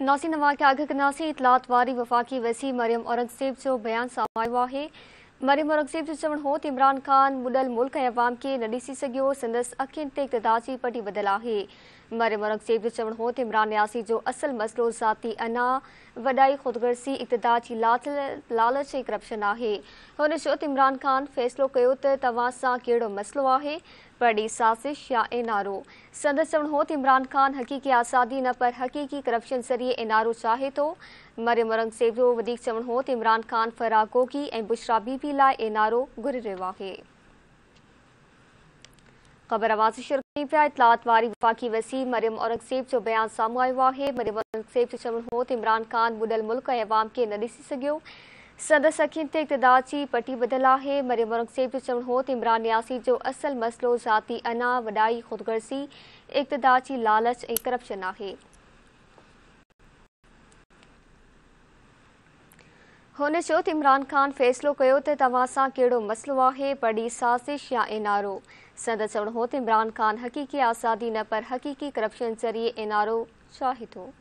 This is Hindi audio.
नासी नवा के आगे कनासी इतलात वारी वफाकी वसी मरियम औरंगज़ेब जो बयान साम्हूं आयो आहे मरियम औरंगज़ेब जो चवण हो तो इमरान ख़ान ॿुॾल मुल्क अवाम के नी ॾिसी सघियो संदसि अखियुनि ते इक़्तदार जी पटी ॿधल आहे मरियम औरंगज़ेब जो चवणु हो तो इमरान न्यासी जो असल मसलो ज़ाती अना वॾाई ख़ुदगर्ज़ी इक़्तदार जी लालच करप्शन है हुन इमरान ख़ान फ़ैसलो कयो त तव्हां सां कहिड़ो बड़ी साजिश या एनआरओ सदर सवणहोत इमरान खान हक़ीक़ी आज़ादी न पर हक़ीक़ी करप्शन ज़रिए एनआरओ चाहे तो मरियम औरंग सेबो वधीक सवणहोत इमरान खान फराह गोगी ऐं बुशरा बीबी लाइ एनआरओ घुरी रो है ख़बर आवाज़ शुरू पे इतलात वारी विफ़ाक़ी वसीम मरियम औरंगज़ेब जो बयान सामू आयो है मरियम औरंगज़ेब जो चवणु हो त इमरान ख़ान बुडल मुल्क ऐं अवाम खे न संदस अखियन ते इक़्तदा जी पटी ॿधल है मरियम औरंगज़ेब जो चवण हो इमरान न्यासी जो असल मसलो जाति अना वडाई ख़ुदगर्ज़ी इकतदार लालच ए करप्शन है हुन इमरान ख़ान फ़ैसलो किया त तव्हां है कहिड़ो मसइलो आहे वॾी साज़िश या इनारो संदसि चवण हो तो इमरान ख़ान हक़ीक़ी आज़ादी न पर हक़ीक़ी करप्शन ज़रिए ओ चाहे तो